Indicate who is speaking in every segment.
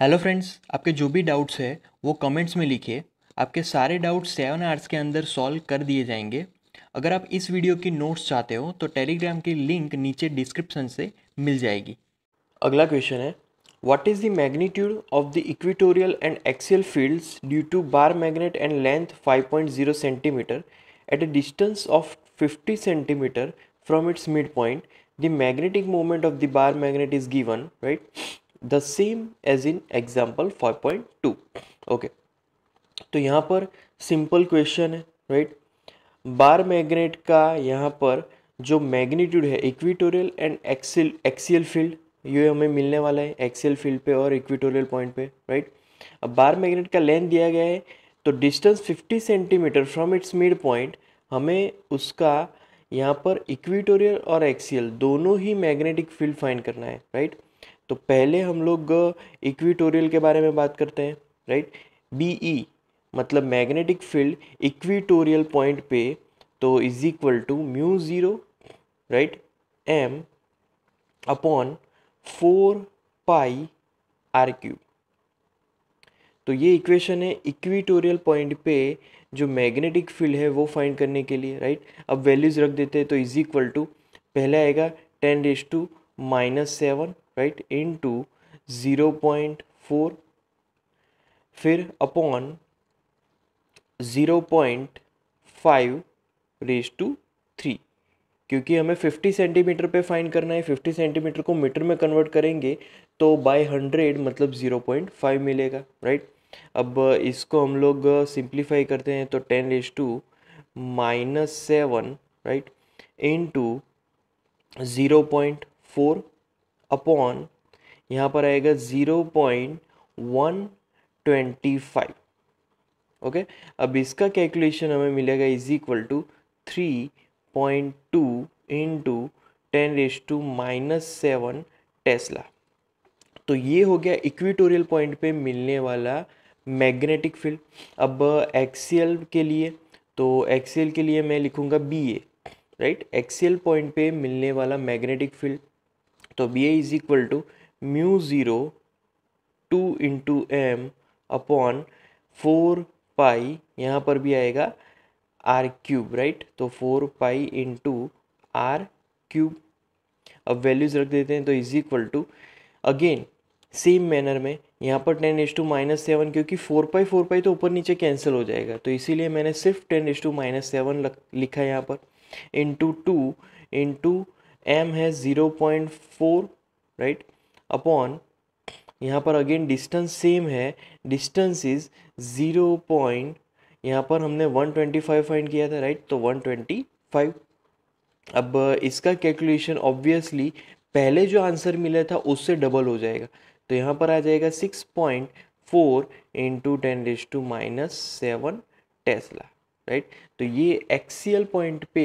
Speaker 1: Hello friends आपके जो भी डाउट्स है वो कमेंट्स में लिखिए आपके सारे डाउट्स सेवन आर्ट्स के अंदर सॉल्व कर दिए जाएंगे अगर आप इस वीडियो की नोट्स चाहते हो तो टेलीग्राम की लिंक नीचे डिस्क्रिप्शन से मिल जाएगी अगला क्वेश्चन है what is the magnitude of the equatorial and axial fields due to bar magnet and length 5.0 centimetre at a distance of 50 centimetre from its mid point the magnetic moment of the bar magnet is given right the same as in example five point two okay तो यहाँ पर simple question है right bar magnet का यहाँ पर जो magnitude है equatorial and axial axial field ये हमें मिलने वाला है एक्सियल फील्ड पे और इक्विटोरियल पॉइंट पे राइट अब बार मैग्नेट का लेंथ दिया गया है तो distance 50 centimetre from its mid point हमें उसका यहाँ पर इक्विटोरियल और एक्सियल दोनों ही मैग्नेटिक फील्ड फाइंड करना है राइट तो पहले हम लोग इक्विटोरियल uh, के बारे में बात करते हैं राइट बी ई मतलब मैग्नेटिक फील्ड इक्विटोरियल पॉइंट पे तो is equal to mu zero right M upon four pi R cube तो ये इक्वेशन है इक्विटोरियल पॉइंट पे जो मैग्नेटिक फील्ड है वो फाइंड करने के लिए राइट अब वैल्यूज़ रख देते हैं तो इज इक्वल टू पहले आएगा ten raise to minus seven right into zero point four फिर upon zero point five raise to three क्योंकि हमें फिफ्टी सेंटीमीटर पे फाइंड करना है फिफ्टी सेंटीमीटर को मीटर में कन्वर्ट करेंगे तो बाय हंड्रेड मतलब ज़ीरो पॉइंट फाइव मिलेगा राइट अब इसको हम लोग सिंप्लीफाई करते हैं तो ten raise to minus seven right into zero point four upon यहाँ पर आएगा zero point one twenty five okay अब इसका कैलकुलेशन हमें मिलेगा is equal to three point two into ten raise to minus seven tesla तो ये हो गया इक्विटोरियल पॉइंट पे मिलने वाला मैग्नेटिक फील्ड अब एक्सीएल uh, के लिए तो एक्सीएल के लिए मैं लिखूँगा B A right axial point पे मिलने वाला मैग्नेटिक फील्ड तो B A is equal to mu zero two into M upon four पाई यहाँ पर भी आएगा आर क्यूब राइट तो four pi into R cube अब वैल्यूज़ रख देते हैं तो is equal to again same manner में यहाँ पर ten H to minus seven क्योंकि फोर पाई फोर पाई तो ऊपर नीचे कैंसिल हो जाएगा तो इसीलिए मैंने सिर्फ ten H to minus seven लिखा है यहाँ पर इंटू टू इंटू एम है zero point four right upon यहाँ पर अगेन डिस्टेंस सेम है डिस्टेंस इज़ ज़ीरो पॉइंट यहाँ पर हमने वन ट्वेंटी फाइव फाइंड किया था राइट तो वन ट्वेंटी फाइव अब uh, इसका कैलकुलेशन ऑब्वियसली पहले जो आंसर मिला था उससे डबल हो जाएगा तो यहाँ पर आ जाएगा six point four into ten raise to minus seven tesla right तो ये एक्सीएल पॉइंट पे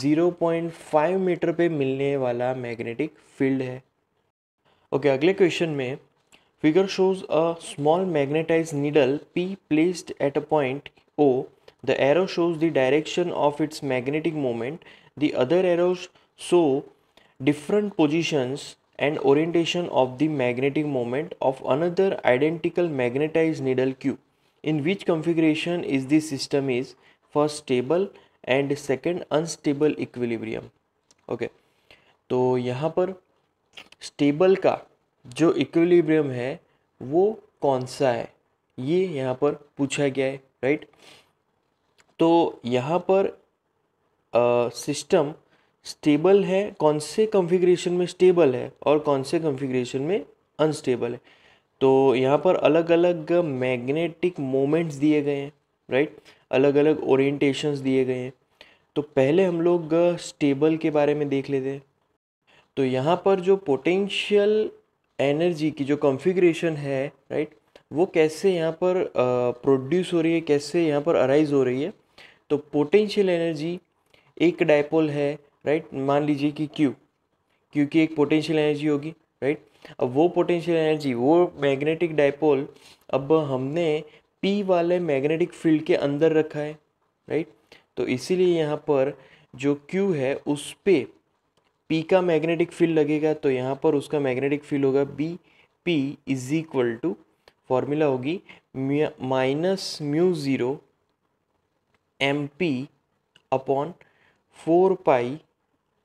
Speaker 1: जीरो पॉइंट फाइव मीटर पे मिलने वाला मैग्नेटिक फील्ड है ओके okay, अगले क्वेश्चन में figure shows a small magnetise needle P placed at a point O the arrow shows the direction of its magnetic moment the other arrows show different positions and orientation of the magnetic moment of another identical magnetise needle Q in which configuration is this system is first stable and second unstable equilibrium okay तो यहाँ पर stable का जो equilibrium है वो कौन सा है ये यहाँ पर पूछा गया है राइट तो यहाँ पर सिस्टम स्टेबल है कौन से कॉन्फ़िगरेशन में स्टेबल है और कौन से कॉन्फ़िगरेशन में अनस्टेबल है तो यहाँ पर अलग अलग मैग्नेटिक मोमेंट्स दिए गए हैं राइट right? अलग अलग ओरिएंटेशंस दिए गए हैं तो पहले हम लोग स्टेबल के बारे में देख लेते हैं तो यहाँ पर जो पोटेंशियल एनर्जी की जो कॉन्फ़िगरेशन है राइट वो कैसे यहाँ पर प्रोड्यूस हो रही है कैसे यहाँ पर अराइज हो रही है तो पोटेंशियल एनर्जी एक डायपोल है राइट मान लीजिए कि क्यू क्योंकि की एक पोटेंशियल एनर्जी होगी राइट अब वो पोटेंशियल एनर्जी वो मैग्नेटिक डायपोल अब हमने पी वाले मैग्नेटिक फील्ड के अंदर रखा है राइट तो इसीलिए यहाँ पर जो क्यू है उस पर पी का मैग्नेटिक फील्ड लगेगा तो यहाँ पर उसका मैग्नेटिक फील्ड होगा B P is equal to formula होगी minus mu zero M P upon four pi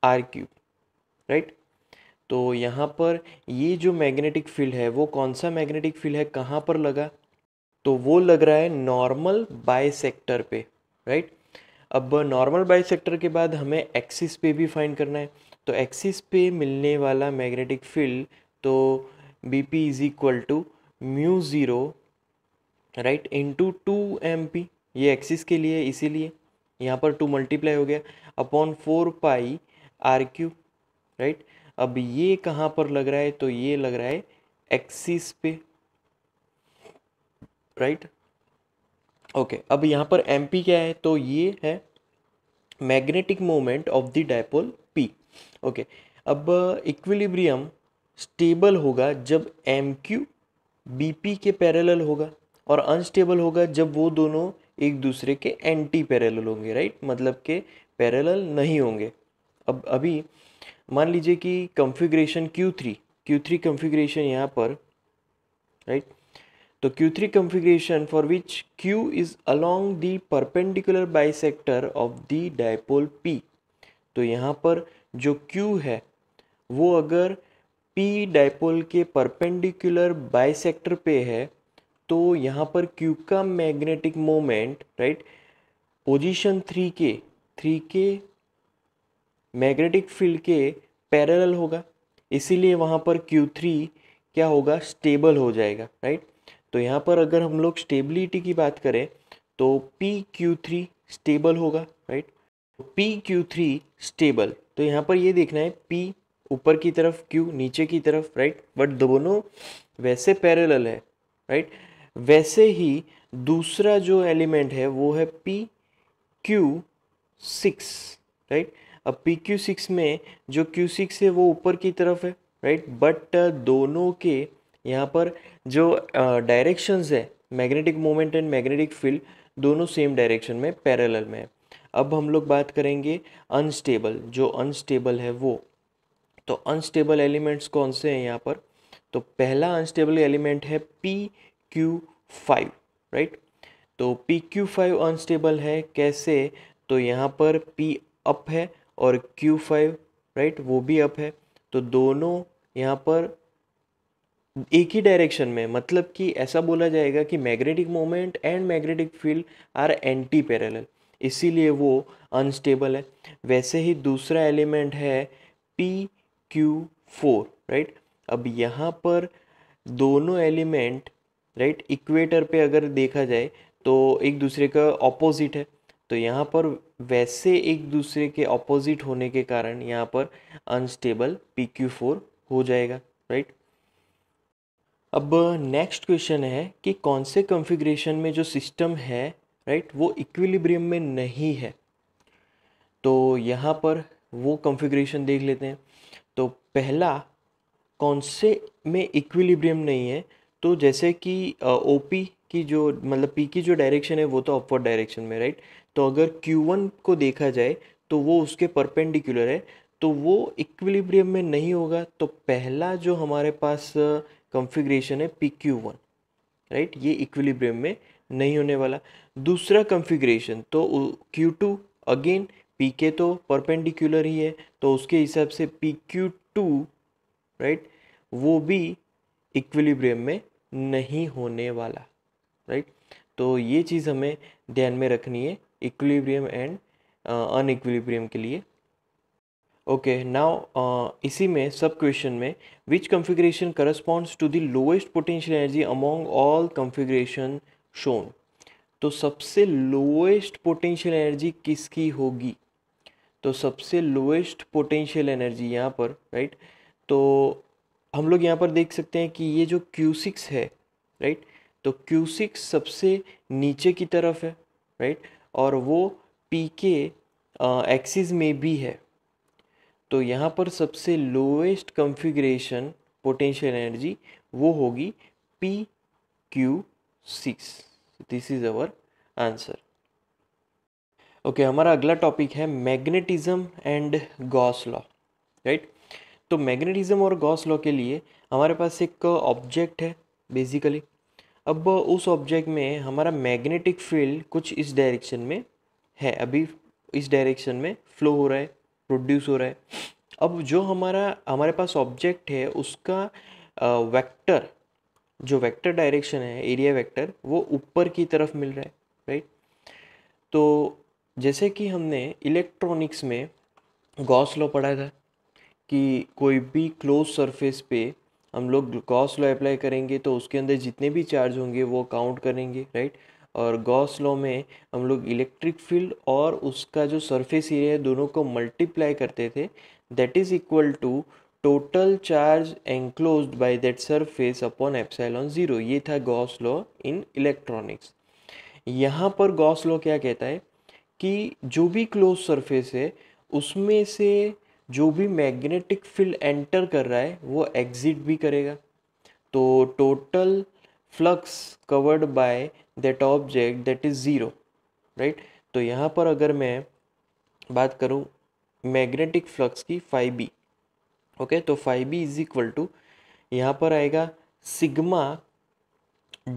Speaker 1: R cube right तो यहाँ पर ये जो मैग्नेटिक फील्ड है वो कौन सा मैग्नेटिक फील्ड है कहाँ पर लगा तो वो लग रहा है नॉर्मल बाई सेक्टर पे राइट अब नॉर्मल बाई सेक्टर के बाद हमें एक्सिस पे भी फाइंड करना है तो एक्सिस पे मिलने वाला मैग्नेटिक फील्ड तो B P is equal to mu zero right into two M P ये एक्सिस के लिए इसीलिए यहाँ पर टू मल्टीप्लाई हो गया upon four pi R cube right अब ये कहाँ पर लग रहा है तो ये लग रहा है एक्सिस पे राइट ओके अब यहाँ पर एम पी क्या है तो ये है magnetic moment of the dipole P okay अब इक्विलिब्रियम स्टेबल होगा जब एम क्यू बी पी के पैरेलल होगा और अनस्टेबल होगा जब वो दोनों एक दूसरे के एंटी पैरेलल होंगे राइट मतलब के पैरेलल नहीं होंगे अब अभी मान लीजिए कि कॉन्फ़िगरेशन Q3 Q3 कॉन्फ़िगरेशन यहाँ पर राइट तो Q3 for which Q is is along perpendicular bisector of the dipole P. तो यहाँ पर जो Q है वो अगर P डायपोल के परपेंडिकुलर सेक्टर पे है तो यहाँ पर Q का magnetic moment right position three के थ्री के मैग्नेटिक फील्ड के पैरेलल होगा इसीलिए वहाँ पर Q3 क्या होगा स्टेबल हो जाएगा राइट तो यहाँ पर अगर हम लोग स्टेबिलिटी की बात करें तो पी क्यू थ्री स्टेबल होगा right P Q three stable तो यहाँ पर ये देखना है पी ऊपर की तरफ क्यू नीचे की तरफ राइट बट दोनों वैसे पैरेलल है राइट वैसे ही दूसरा जो एलिमेंट है वो है पी क्यू सिक्स राइट अब पी क्यू सिक्स में जो क्यू सिक्स है वो ऊपर की तरफ है राइट बट uh, दोनों के यहाँ पर जो डायरेक्शंस है magnetic moment and magnetic field दोनों सेम डायरेक्शन में पैरेलल में है अब हम लोग बात करेंगे अनस्टेबल जो अनस्टेबल है वो तो अनस्टेबल एलिमेंट्स कौन से हैं यहाँ पर तो पहला अनस्टेबल एलिमेंट है पी क्यू फाइव राइट तो पी क्यू फाइव अनस्टेबल है कैसे तो यहाँ पर पी अप है और क्यू फाइव राइट वो भी अप है तो दोनों यहाँ पर एक ही डायरेक्शन में मतलब कि ऐसा बोला जाएगा कि magnetic moment and magnetic field are anti parallel इसीलिए वो अनस्टेबल है वैसे ही दूसरा एलिमेंट है पी क्यू फोर राइट अब यहाँ पर दोनों एलिमेंट राइट इक्वेटर पे अगर देखा जाए तो एक दूसरे का ऑपोजिट है तो यहाँ पर वैसे एक दूसरे के ऑपोजिट होने के कारण यहाँ पर अनस्टेबल पी क्यू फोर हो जाएगा राइट अब नेक्स्ट क्वेश्चन है कि कौन से कॉन्फ़िगरेशन में जो सिस्टम है राइट वो इक्विलिब्रियम में नहीं है तो यहाँ पर वो कॉन्फ़िगरेशन देख लेते हैं तो पहला कौन से में इक्विलिब्रियम नहीं है तो जैसे कि ओ पी की जो मतलब पी की जो डायरेक्शन है वो तो अपवर्ड डायरेक्शन में राइट तो अगर क्यू वन को देखा जाए तो वो उसके परपेंडिकुलर है तो वो इक्विलिब्रियम में नहीं होगा तो पहला जो हमारे पास uh, कॉन्फ़िगरेशन है पी क्यू वन राइट ये इक्विलिब्रियम में नहीं होने वाला दूसरा कॉन्फ़िगरेशन तो क्यू टू अगेन पी के तो परपेंडिकुलर ही है तो उसके हिसाब से पी क्यू टू राइट वो भी इक्विलिब्रियम में नहीं होने वाला राइट तो ये चीज़ हमें ध्यान में रखनी है इक्विलिब्रियम एंड अनइक्विलिब्रियम के लिए ओके नाउ uh, इसी में सब क्वेश्चन में which configuration corresponds to the lowest potential energy among all configuration shown तो सबसे लोएस्ट पोटेंशियल एनर्जी किसकी होगी तो सबसे लोएस्ट पोटेंशियल एनर्जी यहाँ पर राइट तो हम लोग यहाँ पर देख सकते हैं कि ये जो Q6 है राइट तो Q6 सबसे नीचे की तरफ है राइट और वो पी के एक्सिस uh, में भी है तो यहाँ पर सबसे लोवेस्ट कॉन्फ़िगरेशन पोटेंशियल एनर्जी वो होगी P Q six this is our answer okay हमारा अगला टॉपिक है magnetism and Gauss law right तो मैग्नेटिज्म और गॉस लॉ के लिए हमारे पास एक ऑब्जेक्ट है बेसिकली अब उस ऑब्जेक्ट में हमारा मैग्नेटिक फील्ड कुछ इस डायरेक्शन में है अभी इस डायरेक्शन में फ्लो हो रहा है प्रोड्यूस हो रहा है अब जो हमारा हमारे पास ऑब्जेक्ट है उसका वेक्टर जो वेक्टर डायरेक्शन है एरिया वेक्टर वो ऊपर की तरफ मिल रहा है राइट तो जैसे कि हमने इलेक्ट्रॉनिक्स में गॉस लॉ पढ़ा था कि कोई भी क्लोज सरफेस पे हम लोग गॉस लॉ अप्लाई करेंगे तो उसके अंदर जितने भी चार्ज होंगे वो काउंट करेंगे राइट right? और गॉस लॉ में हम लोग इलेक्ट्रिक फील्ड और उसका जो सरफेस एरिया है दोनों को मल्टीप्लाई करते थे that is equal to total charge enclose by that surface upon epsilon zero ये था गॉस लॉ इन इलेक्ट्रॉनिक्स यहाँ पर गॉस लॉ क्या कहता है कि जो भी क्लोज सरफेस है उसमें से जो भी मैग्नेटिक फील्ड एंटर कर रहा है वो एग्ज़िट भी करेगा तो total flux covered by that object that is zero right तो यहाँ पर अगर मैं बात करूँ मैग्नेटिक फ्लक्स की फाइव बी ओके तो phi B is equal to यहाँ पर आएगा सिग्मा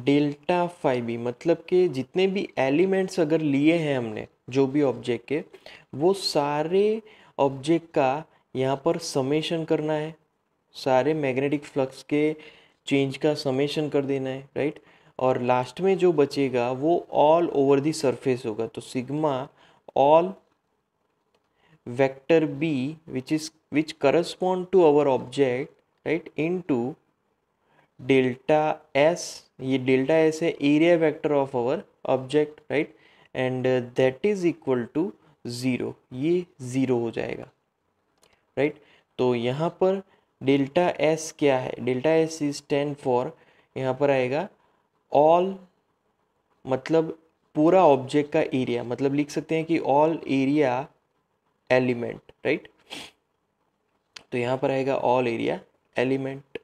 Speaker 1: डेल्टा फाइव बी मतलब कि जितने भी एलिमेंट्स अगर लिए हैं हमने जो भी ऑब्जेक्ट के वो सारे ऑब्जेक्ट का यहाँ पर समेशन करना है सारे मैग्नेटिक फ्लक्स के चेंज का समेशन कर देना है राइट और लास्ट में जो बचेगा वो ऑल ओवर दी सरफेस होगा तो sigma all vector B which is which correspond to our object right into delta S ये डेल्टा एस है area vector of our object right and that is equal to zero ये zero हो जाएगा right right? तो यहाँ पर delta S क्या है delta S is ten for यहाँ पर आएगा ऑल मतलब पूरा ऑब्जेक्ट का एरिया मतलब लिख सकते हैं कि ऑल एरिया एलिमेंट राइट तो यहाँ पर आएगा ऑल एरिया एलिमेंट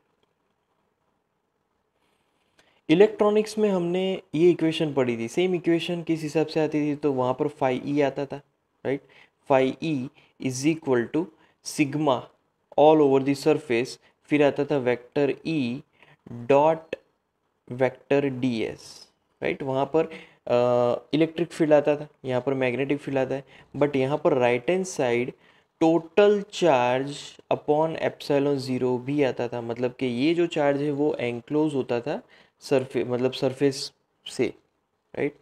Speaker 1: इलेक्ट्रॉनिक्स में हमने ये इक्वेशन पढ़ी थी सेम इक्वेशन किस हिसाब से आती थी तो वहाँ पर फाइव ई आता था right phi E is equal to sigma all over the surface फिर आता था vector E dot vector D S right वहाँ पर इलेक्ट्रिक फील्ड आता था यहाँ पर मैग्नेटिक फील्ड आता है बट यहाँ पर right hand side total charge upon epsilon zero भी आता था मतलब कि ये जो चार्ज है वो एंक्लोज होता था सरफे मतलब सरफेस से राइट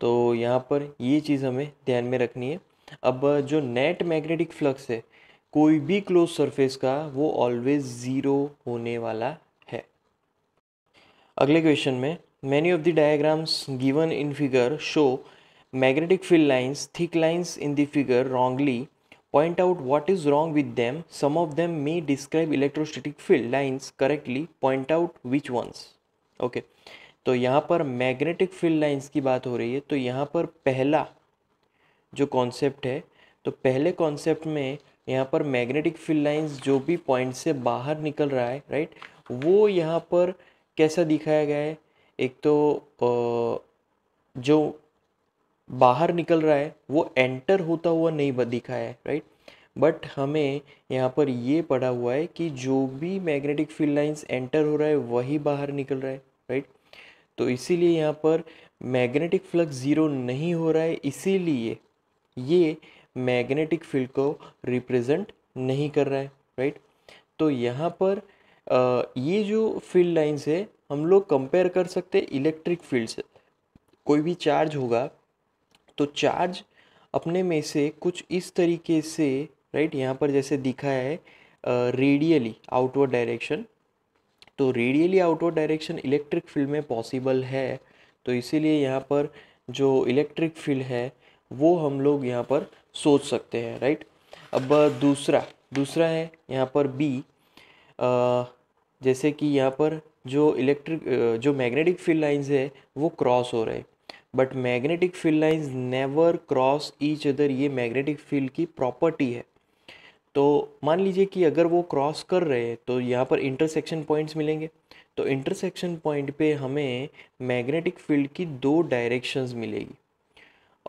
Speaker 1: तो यहाँ पर ये चीज़ हमें ध्यान में रखनी है अब जो नेट मैग्नेटिक फ्लक्स है कोई भी क्लोज सरफेस का वो ऑलवेज ज़ीरो होने वाला है अगले क्वेश्चन में many of the diagrams given in figure show magnetic field lines thick lines in the figure wrongly point out what is wrong with them some of them may describe electrostatic field lines correctly point out which ones okay तो यहाँ पर magnetic field lines की बात हो रही है तो यहाँ पर पहला जो कॉन्सेप्ट है तो पहले कॉन्सेप्ट में यहाँ पर मैग्नेटिक फील्ड लाइंस जो भी पॉइंट से बाहर निकल रहा है राइट वो यहाँ पर कैसा दिखाया गया है एक तो जो बाहर निकल रहा है वो एंटर होता हुआ नहीं दिखाया है राइट बट हमें यहाँ पर ये पढ़ा हुआ है कि जो भी मैग्नेटिक फील्ड लाइंस एंटर हो रहा है वही बाहर निकल रहा है राइट तो इसीलिए यहाँ पर मैग्नेटिक फ्लक्स ज़ीरो नहीं हो रहा है इसीलिए ये मैग्नेटिक फील्ड को रिप्रेजेंट नहीं कर रहा है राइट तो यहाँ पर ये जो फील्ड लाइंस है हम लोग कंपेयर कर सकते हैं इलेक्ट्रिक फील्ड से कोई भी चार्ज होगा तो चार्ज अपने में से कुछ इस तरीके से राइट यहाँ पर जैसे दिखा है रेडियली आउटवर्ड डायरेक्शन तो radially outward direction electric field में पॉसिबल है तो इसीलिए यहाँ पर जो इलेक्ट्रिक फील्ड है वो हम लोग यहाँ पर सोच सकते हैं राइट अब दूसरा दूसरा है यहाँ पर बी जैसे कि यहाँ पर जो इलेक्ट्रिक जो मैग्नेटिक फील्ड लाइंस है वो क्रॉस हो रहे हैं but magnetic field lines never cross each other ये मैग्नेटिक फील्ड की प्रॉपर्टी है तो मान लीजिए कि अगर वो क्रॉस कर रहे हैं तो यहाँ पर इंटरसेक्शन पॉइंट्स मिलेंगे तो इंटरसेक्शन पॉइंट पे हमें मैग्नेटिक फील्ड की दो डायरेक्शंस मिलेगी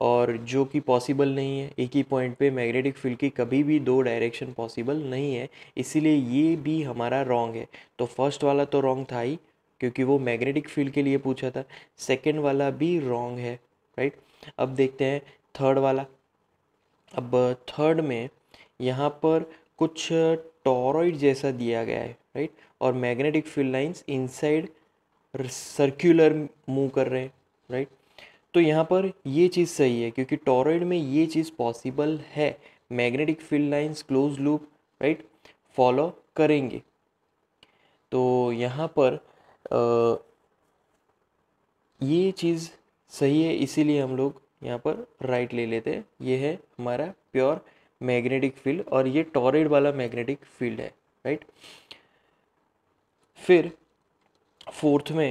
Speaker 1: और जो कि पॉसिबल नहीं है एक ही पॉइंट पे मैग्नेटिक फील्ड की कभी भी दो डायरेक्शन पॉसिबल नहीं है इसीलिए ये भी हमारा रॉन्ग है तो फर्स्ट वाला तो रॉन्ग था ही क्योंकि वो मैग्नेटिक फील्ड के लिए पूछा था सेकेंड वाला भी रॉन्ग है राइट अब देखते हैं थर्ड वाला अब थर्ड में यहाँ पर कुछ टॉरॉइड जैसा दिया गया है राइट और magnetic field lines inside circular move कर रहे हैं राइट तो यहाँ पर ये चीज़ सही है क्योंकि टॉरॉइड में ये चीज़ पॉसिबल है magnetic field lines close loop right follow करेंगे तो यहाँ पर आ, ये चीज़ सही है इसीलिए हम लोग यहाँ पर राइट ले लेते हैं ये है हमारा प्योर मैग्नेटिक फील्ड और ये टॉरेड वाला मैग्नेटिक फील्ड है राइट फिर फोर्थ में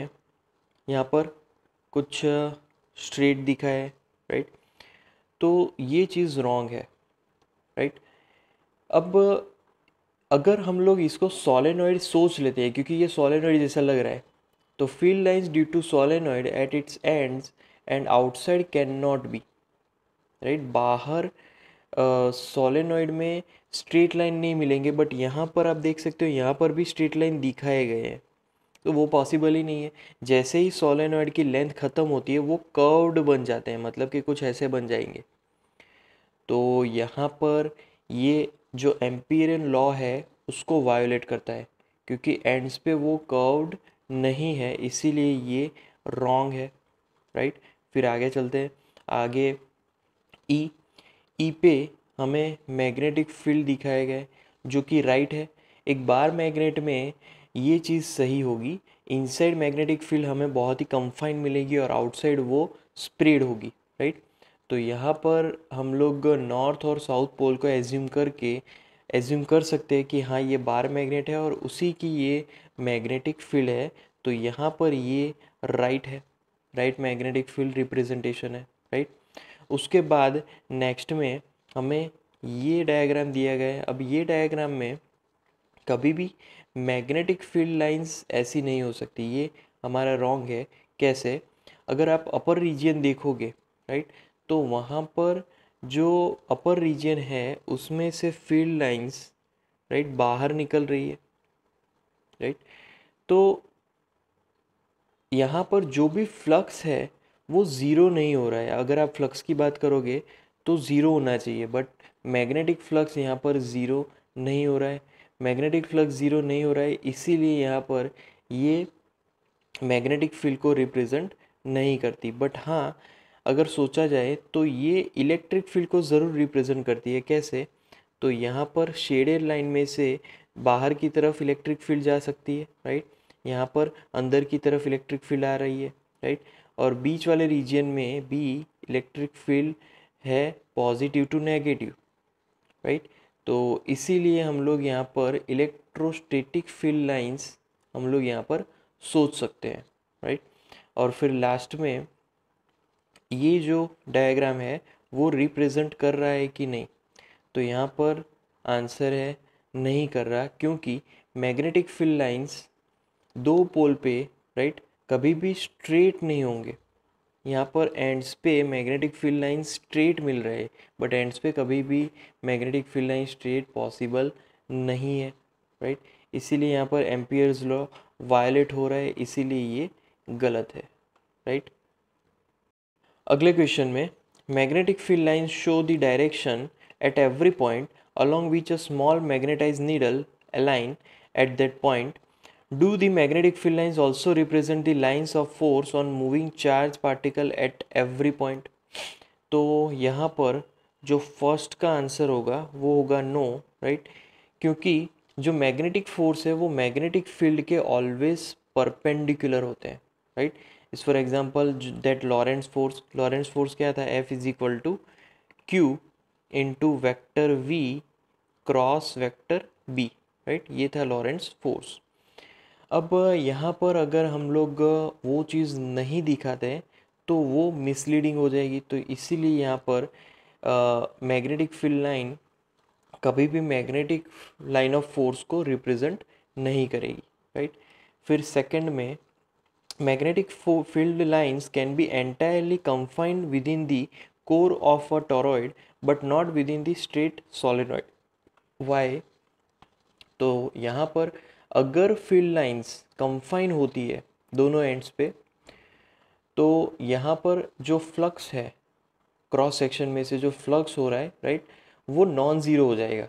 Speaker 1: यहाँ पर कुछ स्ट्रेट दिखा है राइट तो ये चीज़ रॉन्ग है राइट अब अगर हम लोग इसको सोलेनॉइड सोच लेते हैं क्योंकि ये सोलेनॉइड जैसा लग रहा है तो field lines due to solenoid at its ends and outside can not be right बाहर सोलेनॉइड uh, में स्ट्रेट लाइन नहीं मिलेंगे बट यहाँ पर आप देख सकते हो यहाँ पर भी स्ट्रेट लाइन दिखाए गए हैं तो वो पॉसिबल ही नहीं है जैसे ही सोलेनॉइड की लेंथ ख़त्म होती है वो कर्व्ड बन जाते हैं मतलब कि कुछ ऐसे बन जाएंगे तो यहाँ पर ये जो एम्पीरियन लॉ है उसको वायोलेट करता है क्योंकि एंड्स पे वो कर्व्ड नहीं है इसीलिए ये रॉन्ग है राइट फिर आगे चलते हैं आगे ई e, ई e पे हमें मैग्नेटिक फील्ड दिखाए गए जो कि राइट है एक बार मैग्नेट में ये चीज़ सही होगी इनसाइड मैग्नेटिक फील्ड हमें बहुत ही कंफाइन मिलेगी और आउटसाइड वो स्प्रेड होगी राइट तो यहाँ पर हम लोग नॉर्थ और साउथ पोल को एज्यूम करके एज्यूम कर सकते हैं कि हाँ ये बार मैग्नेट है और उसी की ये मैग्नेटिक फील्ड है तो यहाँ पर ये राइट है राइट मैग्नेटिक फील्ड रिप्रेजेंटेशन है राइट उसके बाद नेक्स्ट में हमें ये डायग्राम दिया गया है अब ये डायग्राम में कभी भी मैग्नेटिक फील्ड लाइंस ऐसी नहीं हो सकती ये हमारा रॉन्ग है कैसे अगर आप अपर रीजन देखोगे राइट तो वहाँ पर जो अपर रीजन है उसमें से फील्ड लाइंस राइट बाहर निकल रही है राइट तो यहाँ पर जो भी फ्लक्स है वो ज़ीरो नहीं हो रहा है अगर आप फ्लक्स की बात करोगे तो ज़ीरो होना चाहिए बट मैग्नेटिक फ्लक्स यहाँ पर ज़ीरो नहीं हो रहा है मैग्नेटिक फ्लक्स ज़ीरो नहीं हो रहा है इसीलिए यहाँ पर ये मैग्नेटिक फील्ड को रिप्रेजेंट नहीं करती बट हाँ अगर सोचा जाए तो ये इलेक्ट्रिक फील्ड को ज़रूर रिप्रेजेंट करती है कैसे तो यहाँ पर शेडेड लाइन में से बाहर की तरफ इलेक्ट्रिक फील्ड जा सकती है राइट यहाँ पर अंदर की तरफ इलेक्ट्रिक फील्ड आ रही है राइट और बीच वाले रीजन में भी इलेक्ट्रिक फील्ड है पॉजिटिव टू नेगेटिव राइट तो इसीलिए हम लोग यहाँ पर इलेक्ट्रोस्टेटिक फील्ड लाइंस हम लोग यहाँ पर सोच सकते हैं राइट और फिर लास्ट में ये जो डायग्राम है वो रिप्रेजेंट कर रहा है कि नहीं तो यहाँ पर आंसर है नहीं कर रहा क्योंकि मैग्नेटिक फील्ड लाइंस दो पोल पे राइट कभी भी स्ट्रेट नहीं होंगे यहाँ पर एंड्स पे मैग्नेटिक फील्ड लाइन स्ट्रेट मिल रहे बट एंड्स पे कभी भी magnetic field line straight possible नहीं है राइट इसीलिए यहाँ पर एम्पियर्स लॉ वायलेट हो रहा है इसीलिए ये गलत है राइट अगले क्वेश्चन में magnetic field line show the direction at every point along which a small magnetise needle align at that point Do the magnetic field lines also represent the lines of force on moving charge particle at every point? तो यहाँ पर जो first का answer होगा वो होगा no no, right right? क्योंकि जो मैग्नेटिक फोर्स है वो मैग्नेटिक फील्ड के ऑलवेज परपेंडिकुलर होते हैं राइट इस for example that Lorentz force Lorentz force क्या था F is equal to Q into vector V cross vector B right ये था लॉरेंस फोर्स अब यहाँ पर अगर हम लोग वो चीज़ नहीं दिखाते तो वो मिसलीडिंग हो जाएगी तो इसीलिए यहाँ पर मैग्नेटिक फील्ड लाइन कभी भी मैग्नेटिक लाइन ऑफ फोर्स को रिप्रेजेंट नहीं करेगी राइट फिर सेकंड में magnetic field lines can be entirely confined within the core of a toroid but not within the straight solenoid why तो यहाँ पर अगर फील्ड लाइंस कंफाइन होती है दोनों एंड्स पे तो यहाँ पर जो फ्लक्स है क्रॉस सेक्शन में से जो फ्लक्स हो रहा है राइट वो नॉन ज़ीरो हो जाएगा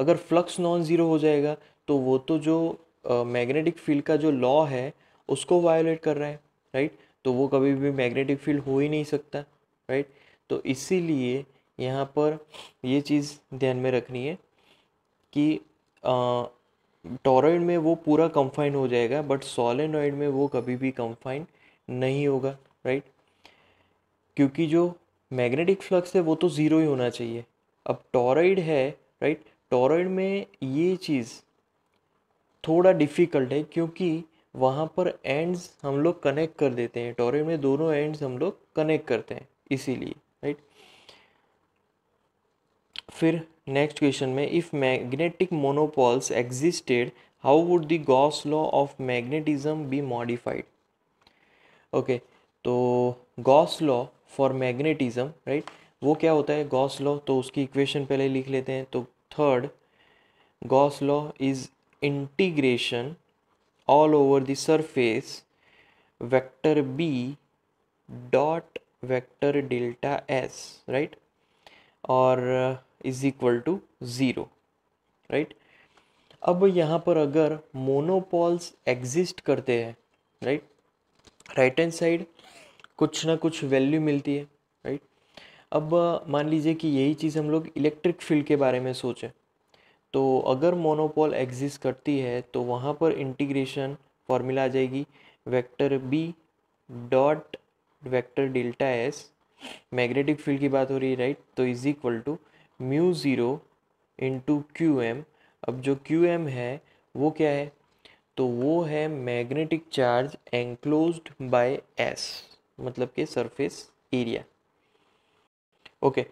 Speaker 1: अगर फ्लक्स नॉन ज़ीरो हो जाएगा तो वो तो जो मैग्नेटिक uh, फील्ड का जो लॉ है उसको वायोलेट कर रहा है राइट तो वो कभी भी मैग्नेटिक फील्ड हो ही नहीं सकता राइट तो इसीलिए यहाँ पर ये चीज़ ध्यान में रखनी है कि uh, टोरॉइड में वो पूरा कंफाइन हो जाएगा बट सोलेनॉइड में वो कभी भी कंफाइन नहीं होगा राइट क्योंकि जो मैग्नेटिक फ्लक्स है वो तो ज़ीरो ही होना चाहिए अब टोरॉइड है राइट टोरॉइड में ये चीज़ थोड़ा डिफ़िकल्ट है क्योंकि वहाँ पर एंड्स हम लोग कनेक्ट कर देते हैं टोरॉइड में दोनों एंड्स हम लोग कनेक्ट करते हैं इसीलिए राइट फिर नेक्स्ट क्वेश्चन में if magnetic monopoles existed how would the Gauss law of magnetism be modified okay तो Gauss law for magnetism right वो क्या होता है गॉस लॉ तो उसकी इक्वेशन पहले लिख लेते हैं तो third Gauss law is integration all over the surface vector B dot vector delta S right और is equal to zero right अब यहाँ पर अगर मोनोपॉल्स एग्जिस्ट करते हैं राइट राइट हैंड साइड कुछ ना कुछ वैल्यू मिलती है राइट अब मान लीजिए कि यही चीज़ हम लोग इलेक्ट्रिक फील्ड के बारे में सोचें तो अगर मोनोपोल एग्जिस्ट करती है तो वहाँ पर इंटीग्रेशन फॉर्मूला आ जाएगी vector B dot vector delta S magnetic field की बात हो रही है राइट तो is equal to mu zero into Q M अब जो क्यू एम है वो क्या है तो वो है magnetic charge enclosed by S मतलब के surface area okay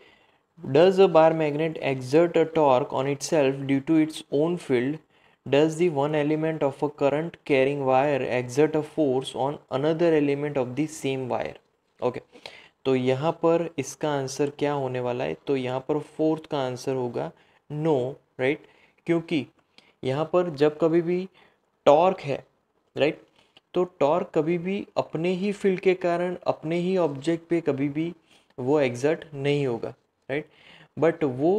Speaker 1: does a bar magnet exert a torque on itself due to its own field does the one element of a current carrying wire exert a force on another element of the same wire okay okay. तो यहाँ पर इसका answer क्या होने वाला है तो यहाँ पर फोर्थ का आंसर होगा नो no, राइट right? क्योंकि यहाँ पर जब कभी भी टॉर्क है राइट right? तो टॉर्क कभी भी अपने ही फील्ड के कारण अपने ही ऑब्जेक्ट पे कभी भी वो एग्जर्ट नहीं होगा राइट right? बट वो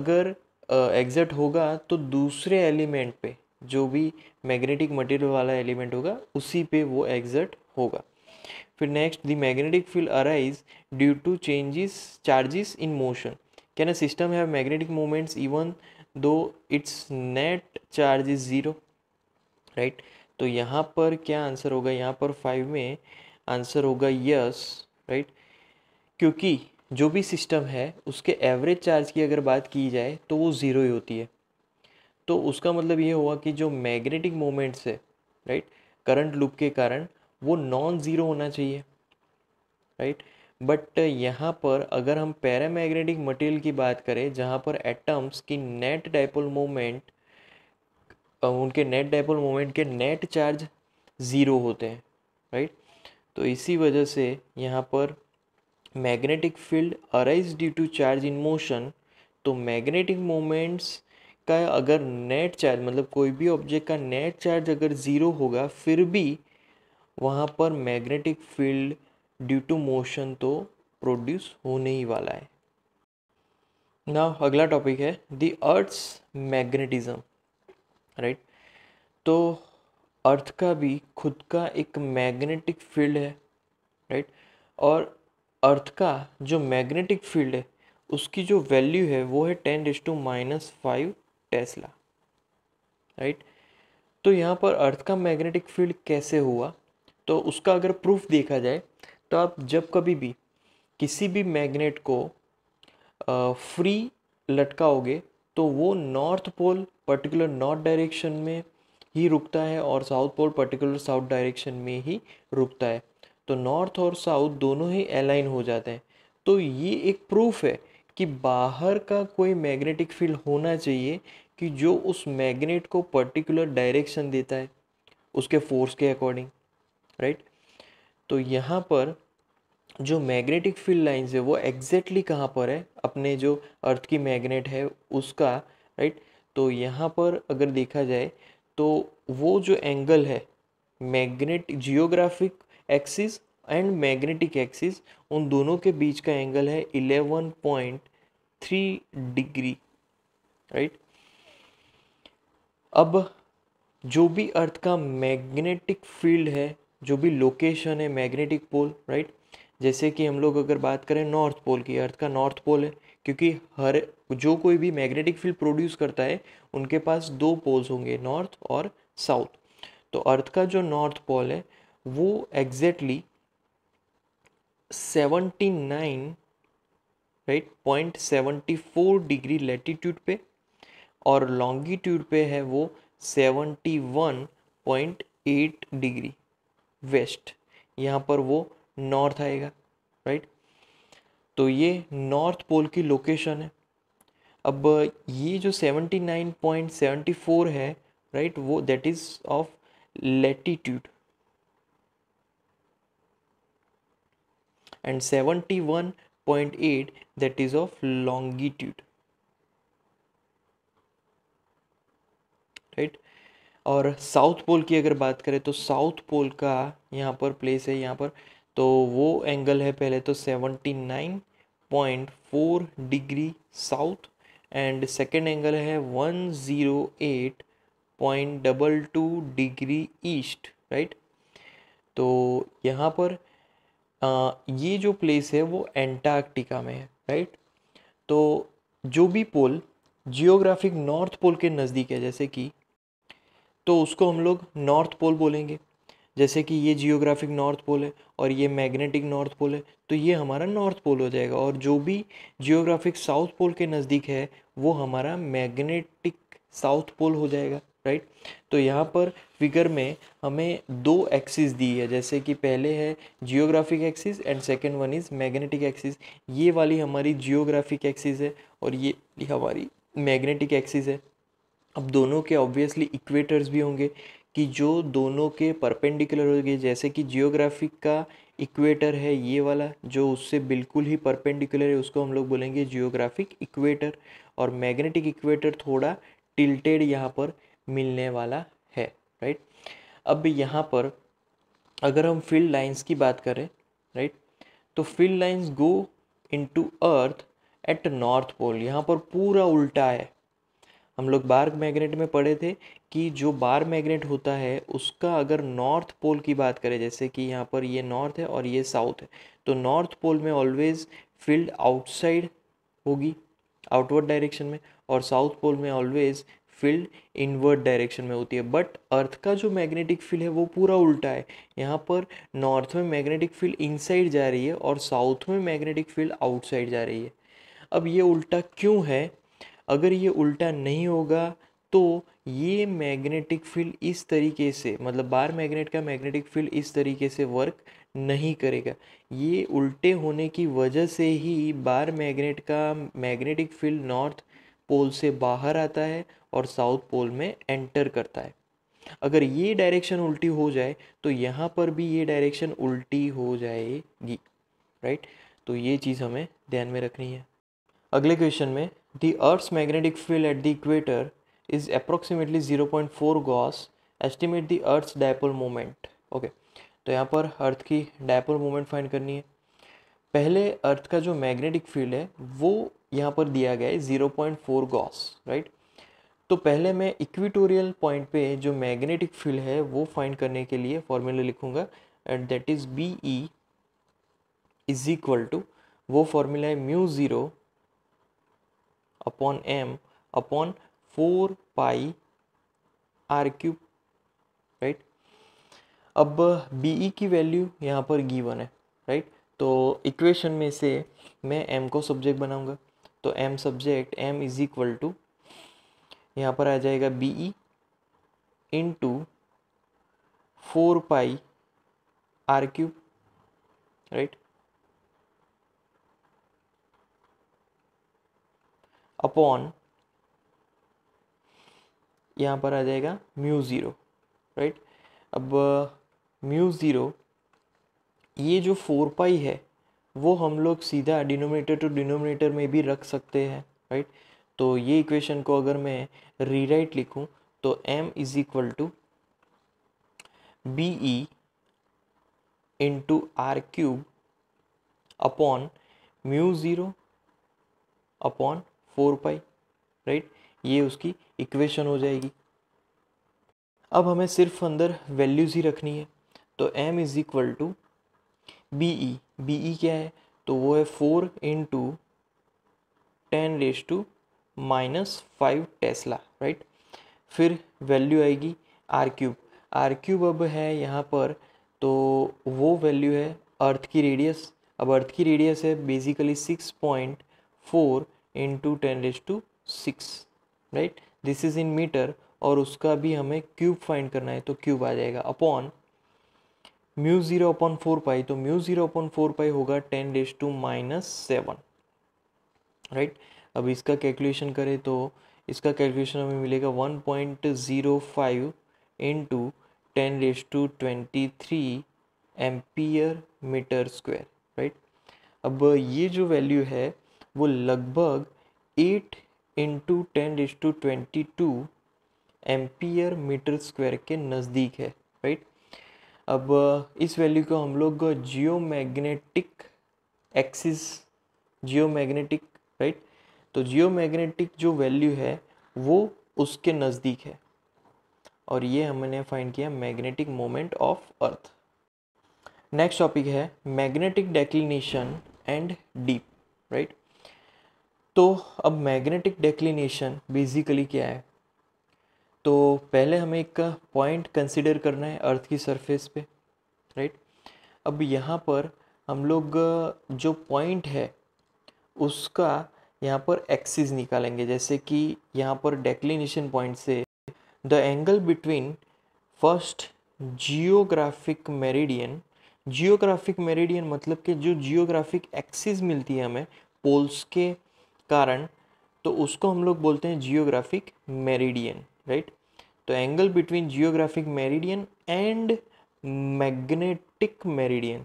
Speaker 1: अगर एग्जर्ट uh, होगा तो दूसरे एलिमेंट पे जो भी मैग्नेटिक मटेरियल वाला एलिमेंट होगा उसी पे वो एग्जर्ट होगा फिर next the magnetic field arise due to changes charges in motion can a system have magnetic moments even though its net charge is zero right तो यहाँ पर क्या आंसर होगा यहाँ पर फाइव में आंसर होगा यस राइट क्योंकि जो भी सिस्टम है उसके एवरेज चार्ज की अगर बात की जाए तो वो ज़ीरो ही होती है तो उसका मतलब ये हुआ कि जो मैग्नेटिक मोमेंट्स है राइट करंट लूप के कारण वो नॉन ज़ीरो होना चाहिए राइट बट uh, यहाँ पर अगर हम पैरामैग्नेटिक मटेरियल की बात करें जहाँ पर एटम्स की नेट डाइपोल मोमेंट उनके नेट डाइपोल मोमेंट के नेट चार्ज ज़ीरो होते हैं राइट तो इसी वजह से यहाँ पर magnetic field arise due to charge in motion तो मैग्नेटिक मोमेंट्स का अगर नेट चार्ज मतलब कोई भी ऑब्जेक्ट का नेट चार्ज अगर ज़ीरो होगा फिर भी वहाँ पर magnetic field due to motion तो प्रोड्यूस होने ही वाला है ना अगला टॉपिक है दी अर्थ्स मैग्नेटिज्म राइट तो अर्थ का भी खुद का एक मैग्नेटिक फील्ड है राइट और अर्थ का जो मैग्नेटिक फील्ड है उसकी जो वैल्यू है वो है ten raise to minus five tesla right तो यहाँ पर अर्थ का मैग्नेटिक फील्ड कैसे हुआ तो उसका अगर प्रूफ देखा जाए तो आप जब कभी भी किसी भी मैग्नेट को फ्री लटकाओगे तो वो north pole particular north direction में ही रुकता है और south pole particular south direction में ही रुकता है तो नॉर्थ और साउथ दोनों ही अलाइन हो जाते हैं तो ये एक प्रूफ है कि बाहर का कोई मैग्नेटिक फील्ड होना चाहिए कि जो उस मैग्नेट को पर्टिकुलर डायरेक्शन देता है उसके फोर्स के अकॉर्डिंग राइट तो यहाँ पर जो मैग्नेटिक फील्ड लाइंस है वो एग्जैक्टली कहाँ पर है अपने जो अर्थ की मैग्नेट है उसका राइट तो यहाँ पर अगर देखा जाए तो वो जो एंगल है magnet geographic axis and magnetic axis उन दोनों के बीच का एंगल है 11.3 डिग्री राइट अब जो भी अर्थ का मैग्नेटिक फील्ड है जो भी लोकेशन है मैग्नेटिक पोल राइट जैसे कि हम लोग अगर बात करें नॉर्थ पोल की अर्थ का नॉर्थ पोल है क्योंकि हर जो कोई भी मैग्नेटिक फील्ड प्रोड्यूस करता है उनके पास दो पोल्स होंगे नॉर्थ और साउथ तो अर्थ का जो नॉर्थ पोल है वो exactly seventy nine right point seventy four degree latitude पे और लॉन्गिट्यूड पे है वो seventy one point eight degree west यहाँ पर वो नॉर्थ आएगा राइट तो ये नॉर्थ पोल की लोकेशन है अब ये जो 79.74 है राइट वो that is of latitude point 71.8 that is of longitude right और साउथ पोल की अगर बात करें तो साउथ पोल का यहाँ पर प्लेस है यहाँ पर तो वो एंगल है पहले तो seventy nine point four degree south and second angle है one zero eight point double two degree east right तो यहाँ पर आ, ये जो प्लेस है वो एंटार्क्टिका में है राइट तो जो भी पोल जियोग्राफिक नॉर्थ पोल के नज़दीक है जैसे कि तो उसको हम लोग नॉर्थ पोल बोलेंगे जैसे कि ये जियोग्राफिक नॉर्थ पोल है और ये मैग्नेटिक नॉर्थ पोल है तो ये हमारा नॉर्थ पोल हो जाएगा और जो भी जियोग्राफिक साउथ पोल के नज़दीक है वो हमारा मैग्नेटिक साउथ पोल हो जाएगा राइट तो यहाँ पर फिगर में हमें दो एक्सिस दी है जैसे कि पहले है geographic axis and second one is magnetic axis ये वाली हमारी जियोग्राफिक एक्सिस है और ये हमारी मैग्नेटिक एक्सिस है अब दोनों के ऑब्वियसली इक्वेटर्स भी होंगे कि जो दोनों के परपेंडिकुलर होंगे जैसे कि जियोग्राफिक का इक्वेटर है ये वाला जो उससे बिल्कुल ही परपेंडिकुलर है उसको हम लोग बोलेंगे जियोग्राफिक इक्वेटर और मैग्नेटिक इक्वेटर थोड़ा टिल्टेड यहाँ पर मिलने वाला है राइट अब यहाँ पर अगर हम फील्ड लाइंस की बात करें राइट तो field lines go into earth at north pole यहाँ पर पूरा उल्टा है हम लोग बार मैग्नेट में पढ़े थे कि जो बार मैग्नेट होता है उसका अगर नॉर्थ पोल की बात करें जैसे कि यहाँ पर ये नॉर्थ है और ये साउथ है तो नॉर्थ पोल में ऑलवेज़ फील्ड आउटसाइड होगी आउटवर्ड डायरेक्शन में और साउथ पोल में ऑलवेज़ फील्ड इनवर्ड डायरेक्शन में होती है बट अर्थ का जो मैग्नेटिक फील्ड है वो पूरा उल्टा है यहाँ पर नॉर्थ में मैग्नेटिक फील्ड इनसाइड जा रही है और साउथ में मैग्नेटिक फील्ड आउटसाइड जा रही है अब ये उल्टा क्यों है अगर ये उल्टा नहीं होगा तो ये मैग्नेटिक फील्ड इस तरीके से मतलब बार मैग्नेट का मैग्नेटिक फील्ड इस तरीके से वर्क नहीं करेगा ये उल्टे होने की वजह से ही बार मैग्नेट का मैग्नेटिक फील्ड नॉर्थ पोल से बाहर आता है और साउथ पोल में एंटर करता है अगर ये डायरेक्शन उल्टी हो जाए तो यहाँ पर भी ये डायरेक्शन उल्टी हो जाएगी राइट तो ये चीज़ हमें ध्यान में रखनी है अगले क्वेश्चन में the earth magnetic field at the equator is approximately zero point four gauss estimate the earth dipole moment okay तो यहाँ पर अर्थ की डायपोल मोमेंट फाइंड करनी है पहले अर्थ का जो मैग्नेटिक फील्ड है वो यहाँ पर दिया गया है zero point four gauss right तो पहले मैं इक्विटोरियल पॉइंट पे जो मैग्नेटिक फील्ड है वो फाइंड करने के लिए फॉर्मूला लिखूंगा and that is B E is equal to वो फॉर्मूला है mu zero upon M upon four pi R cube right अब बी की वैल्यू यहाँ पर गिवन है राइट तो इक्वेशन में से मैं एम को सब्जेक्ट बनाऊंगा तो M subject M is equal to यहाँ पर आ जाएगा B E into four pi R cube right upon यहाँ पर आ जाएगा म्यू ज़ीरो राइट अब म्यू uh, ज़ीरो ये जो फोर पाई है वो हम लोग सीधा डिनोमिनेटर टू डिनोमिनेटर में भी रख सकते हैं राइट तो ये इक्वेशन को अगर मैं रीराइट लिखूं तो m is equal to B E into R cube upon mu zero upon four pi right ये उसकी इक्वेशन हो जाएगी अब हमें सिर्फ अंदर वैल्यूज़ ही रखनी है तो m is equal to B E B E क्या है तो वो है four into ten raise to minus five tesla right फिर वैल्यू आएगी आर क्यूब आर क्यूब अब है यहाँ पर तो वो वैल्यू है अर्थ की रेडियस अब अर्थ की रेडियस है basically six point four into ten raise to six right this is in meter और उसका भी हमें क्यूब फाइंड करना है तो क्यूब आ जाएगा upon mu zero upon four pi तो mu zero upon four pi होगा ten raise to minus seven right अब इसका कैलकुलेशन करें तो इसका कैलकुलेशन हमें मिलेगा one point zero five into ten raise to twenty three ampere meter square right अब ये जो वैल्यू है वो लगभग eight into ten is to twenty two ampere meter square के नज़दीक है राइट अब uh, इस वैल्यू को हम लोग geomagnetic axis geomagnetic right तो जियो मैग्नेटिक जो वैल्यू है वो उसके नज़दीक है और ये हमने फाइंड किया magnetic moment of earth next topic है magnetic declination and dip right तो अब मैग्नेटिक डेक्लिनेशन बेसिकली क्या है तो पहले हमें एक पॉइंट कंसिडर करना है अर्थ की सरफेस पे राइट अब यहाँ पर हम लोग जो पॉइंट है उसका यहाँ पर एक्सिस निकालेंगे जैसे कि यहाँ पर डेक्लिनेशन पॉइंट से the angle between first geographic meridian geographic meridian मतलब कि जो जियोग्राफिक एक्सिस मिलती है हमें पोल्स के कारण तो उसको हम लोग बोलते हैं जियोग्राफिक मेरिडियन राइट तो angle between geographic meridian and magnetic meridian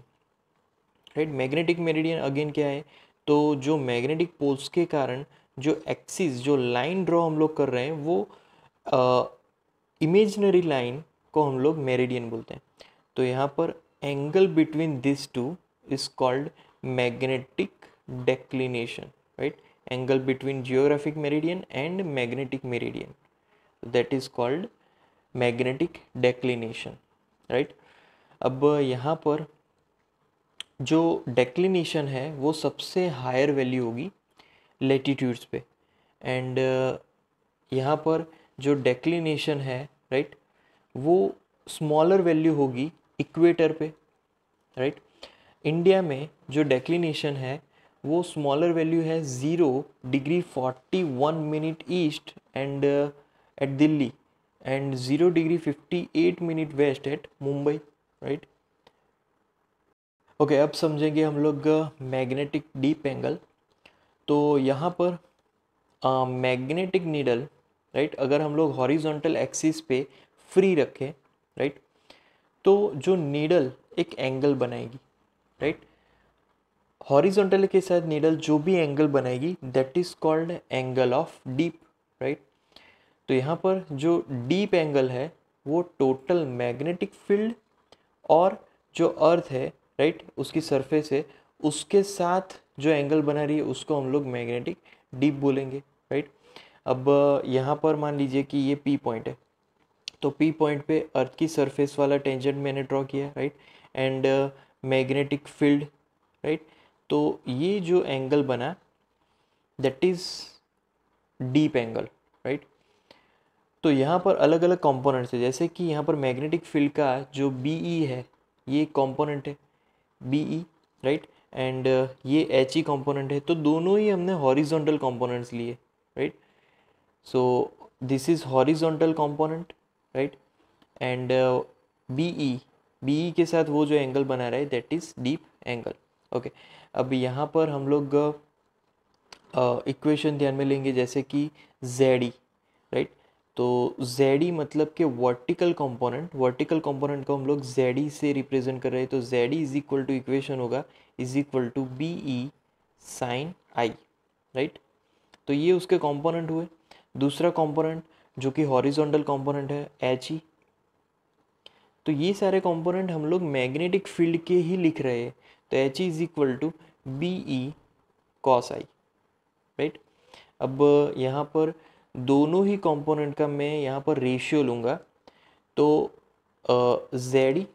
Speaker 1: right magnetic meridian again क्या है तो जो मैग्नेटिक पोल्स के कारण जो एक्सिस जो लाइन ड्रॉ हम लोग कर रहे हैं वो इमेजनरी लाइन को हम लोग मेरिडियन बोलते हैं तो यहाँ पर angle between this two is called magnetic declination right angle between geographic meridian and magnetic meridian that is called magnetic declination right अब यहाँ पर जो डेक्लिनेशन है वो सबसे हायर वैल्यू होगी लेटीट्यूड्स पे एंड यहाँ पर जो डेक्लिनेशन है राइट right, वो स्मॉलर वैल्यू होगी इक्वेटर पे राइट right? इंडिया में जो डेक्लिनेशन है वो स्मॉलर वैल्यू है zero degree forty one minute east and at Delhi and zero degree fifty eight minute west at Mumbai right okay अब समझेंगे हम लोग मैग्नेटिक डीप एंगल तो यहाँ पर मैग्नेटिक नीडल राइट अगर हम लोग हॉरिजॉन्टल एक्सिस पे फ्री रखें राइट right? तो जो नीडल एक एंगल बनाएगी राइट right? हॉरिजोंटल के साथ नीडल जो भी एंगल बनाएगी that is called angle of dip right तो यहाँ पर जो डीप एंगल है वो टोटल मैग्नेटिक फील्ड और जो अर्थ है राइट उसकी सरफेस है उसके साथ जो एंगल बना रही है उसको हम लोग मैग्नेटिक डीप बोलेंगे राइट अब यहाँ पर मान लीजिए कि ये पी पॉइंट है तो पी पॉइंट पे अर्थ की सरफेस वाला टेंजेंट मैंने ड्रॉ किया right and magnetic field right तो ये जो एंगल बना that is dip angle right तो यहाँ पर अलग अलग कॉम्पोनेंट्स है जैसे कि यहाँ पर मैग्नेटिक फील्ड का जो बी ई e है ये कॉम्पोनेंट है बी ई राइट एंड ये एच ई कॉम्पोनेंट है तो दोनों ही हमने हॉरिजोंटल कॉम्पोनेंट्स लिए right so this is horizontal component right and B E B E के साथ वो जो एंगल बना रहा है that is dip angle okay okay. अब यहाँ पर हम लोग इक्वेशन ध्यान में लेंगे जैसे कि जेडी राइट e, तो जेडी e मतलब के वर्टिकल कंपोनेंट वर्टिकल कंपोनेंट को हम लोग जेडी e से रिप्रेजेंट कर रहे हैं तो ZD is equal to equation होगा is equal to B E sine I right तो ये उसके कंपोनेंट हुए दूसरा कंपोनेंट जो कि हॉरिजॉन्टल कंपोनेंट है एच ई तो ये सारे कंपोनेंट हम लोग मैग्नेटिक फील्ड के ही लिख रहे हैं तो H is equal to B E cos I right अब यहाँ पर दोनों ही कंपोनेंट का मैं यहाँ पर रेशियो लूँगा तो Z E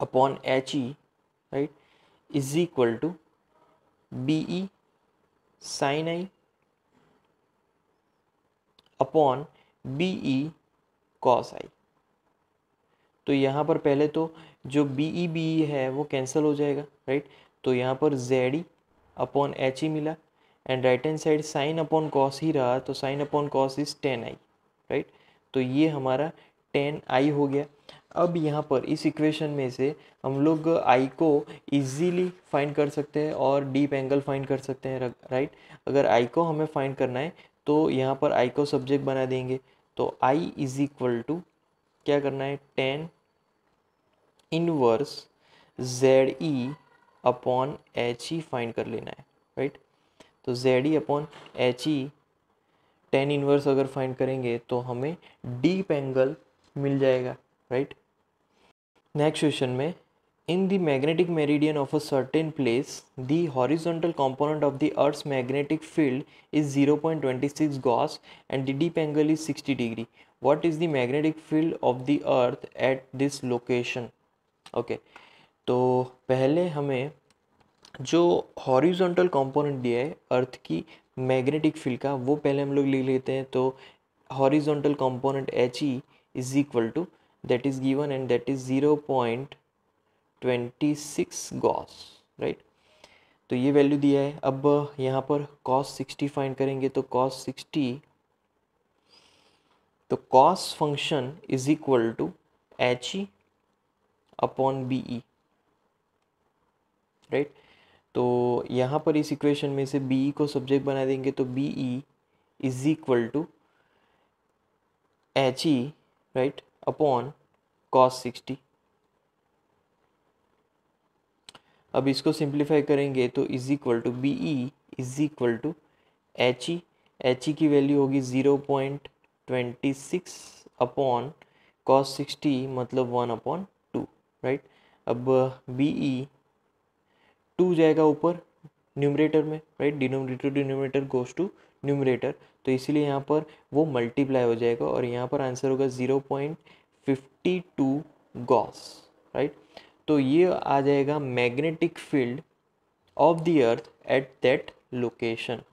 Speaker 1: upon H E right is equal to B E sine I upon B E cos I तो यहाँ पर पहले तो जो बी ई बी ई है वो कैंसिल हो जाएगा राइट तो यहाँ पर Z E upon H E मिला and right hand side sine upon cos ही रहा तो sine upon cos is tan I right तो ये हमारा टेन आई हो गया अब यहाँ पर इस इक्वेशन में से हम लोग आई को इजीली फाइंड कर सकते हैं और डीप एंगल फाइंड कर सकते हैं राइट अगर आई को हमें फाइंड करना है तो यहाँ पर आई को सब्जेक्ट बना देंगे तो आई इज इक्वल टू क्या करना है tan inverse Z E upon H E find कर लेना है राइट तो Z E upon H E tan inverse अगर फाइंड करेंगे तो हमें डीप एंगल मिल जाएगा राइट नेक्स्ट क्वेश्चन में in the magnetic meridian of a certain place the horizontal component of the earth magnetic field is zero point twenty six gauss and the dip angle is sixty degree what is the magnetic field of the earth at this location okay तो पहले हमें जो horizontal component दिया है अर्थ की magnetic field का वो पहले हम लोग लिख लेते हैं तो horizontal component H E is equal to that is given and that is zero point twenty six gauss right तो ये वैल्यू दिया है अब यहाँ पर कॉस सिक्सटी फाइंड करेंगे तो कॉस सिक्सटी तो cos function is equal to H E upon B E right तो यहाँ पर इस इक्वेशन में से बी ई e को सब्जेक्ट बना देंगे तो B E is equal to H E right upon cos sixty अब इसको सिंप्लीफाई करेंगे तो is equal to B E is equal to H E H E की वैल्यू होगी zero point twenty six upon cos sixty मतलब one upon right अब B E to जाएगा ऊपर न्यूमरेटर में right denominator denominator goes to numerator तो इसीलिए यहाँ पर वो मल्टीप्लाई हो जाएगा और यहाँ पर आंसर होगा zero point fifty two gauss right तो ये आ जाएगा magnetic field of the earth at that location